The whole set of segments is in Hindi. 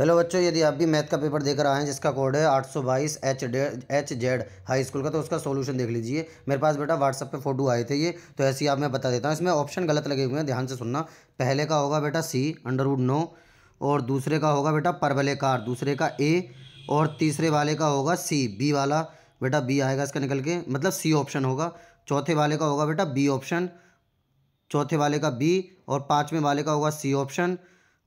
हेलो बच्चों यदि आप भी मैथ का पेपर देख रहे हैं जिसका कोड है 822 H H Z high school का तो उसका सॉल्यूशन देख लीजिए मेरे पास बेटा व्हाट्सअप पे फोटो आए थे ये तो ऐसे ही आप मैं बता देता हूँ इसमें ऑप्शन गलत लगे हुए हैं ध्यान से सुनना पहले का होगा बेटा सी अंडरवुड नो और दूसरे का होगा बेटा कार दूसरे का ए और तीसरे वाले का होगा सी बी वाला बेटा बी आएगा इसका निकल के मतलब सी ऑप्शन होगा चौथे वाले का होगा बेटा बी ऑप्शन चौथे वाले का बी और पाँचवें वाले का होगा सी ऑप्शन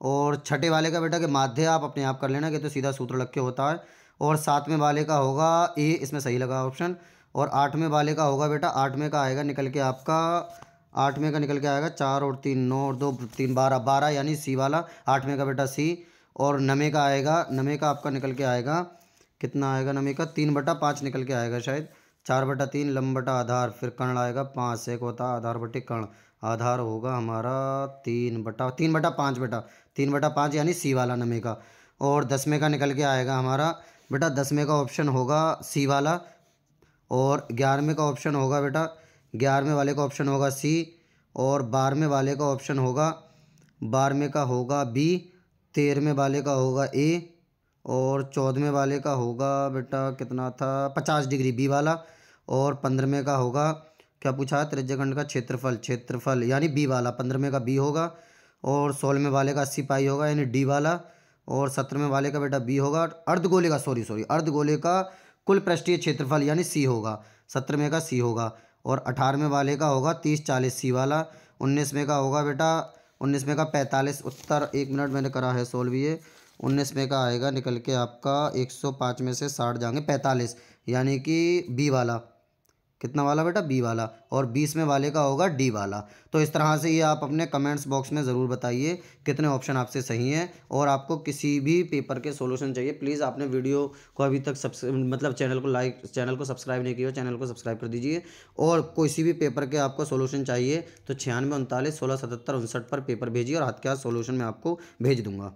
और छठे वाले का बेटा कि माध्य आप अपने आप कर लेना कि तो सीधा सूत्र लग के होता है और सातवें वाले का होगा ए इसमें सही लगा ऑप्शन और आठवें वाले का होगा बेटा आठवें का आएगा निकल के आपका आठवें का निकल के आएगा चार और तीन नौ और दो तीन बारह बारह यानी सी वाला आठवें का बेटा सी और नमे का आएगा नमे का आपका निकल के आएगा कितना आएगा नमे का तीन बटा पाँच निकल के आएगा शायद चार बटा तीन लम्बटा बटा आधार फिर कर्ण आएगा पाँच एक होता आधार बटे कर्ण आधार होगा हमारा तीन बटा तीन बटा पाँच बेटा तीन बटा पाँच यानी सी वाला नमे का और दसवें का निकल के आएगा हमारा बेटा दसवें का ऑप्शन होगा सी वाला और ग्यारहवें का ऑप्शन होगा बेटा ग्यारहवें वाले का ऑप्शन होगा सी और बारहवें वाले का ऑप्शन होगा बारहवें का होगा बी तेरहवें वाले का होगा ए और चौदहवें वाले का होगा बेटा कितना था पचास डिग्री बी वाला और पंद्रहवें का होगा क्या पूछा है त्रिज्यखंड का क्षेत्रफल क्षेत्रफल यानी बी वाला पंद्रहवें का बी होगा और सोलहवें वाले का अस्सी पाई होगा यानी डी वाला और सत्रहवें वाले का बेटा बी होगा अर्ध गोले का सॉरी सॉरी अर्ध गोले का कुल पृष्ठीय क्षेत्रफल यानी सी होगा सत्रहवें का सी होगा और अठारहवें वाले का होगा तीस चालीस सी वाला उन्नीसवें का होगा बेटा उन्नीसवें का पैंतालीस उत्तर एक मिनट मैंने करा है सोल्व ये उन्नीस में का आएगा निकल के आपका एक सौ पाँच में से साठ जाएंगे पैंतालीस यानी कि बी वाला कितना वाला बेटा बी वाला और बीस में वाले का होगा डी वाला तो इस तरह से ये आप अपने कमेंट्स बॉक्स में ज़रूर बताइए कितने ऑप्शन आपसे सही हैं और आपको किसी भी पेपर के सोल्यूशन चाहिए प्लीज़ आपने वीडियो को अभी तक सब्स मतलब चैनल को लाइक चैनल को सब्सक्राइब नहीं किया चैनल को सब्सक्राइब कर दीजिए और किसी भी पेपर के आपको सोल्यूशन चाहिए तो छियानवे उनतालीस सोलह सतहत्तर उनसठ पर पेपर भेजिए और हाथ के हाथ सोल्यूशन मैं आपको भेज दूँगा